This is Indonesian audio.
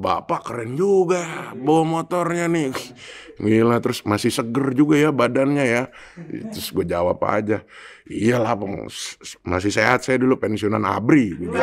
Bapak keren juga bawa motornya nih. Gila terus masih seger juga ya badannya ya. Terus gue jawab aja. Iyalah masih sehat saya dulu pensiunan ABRI gitu.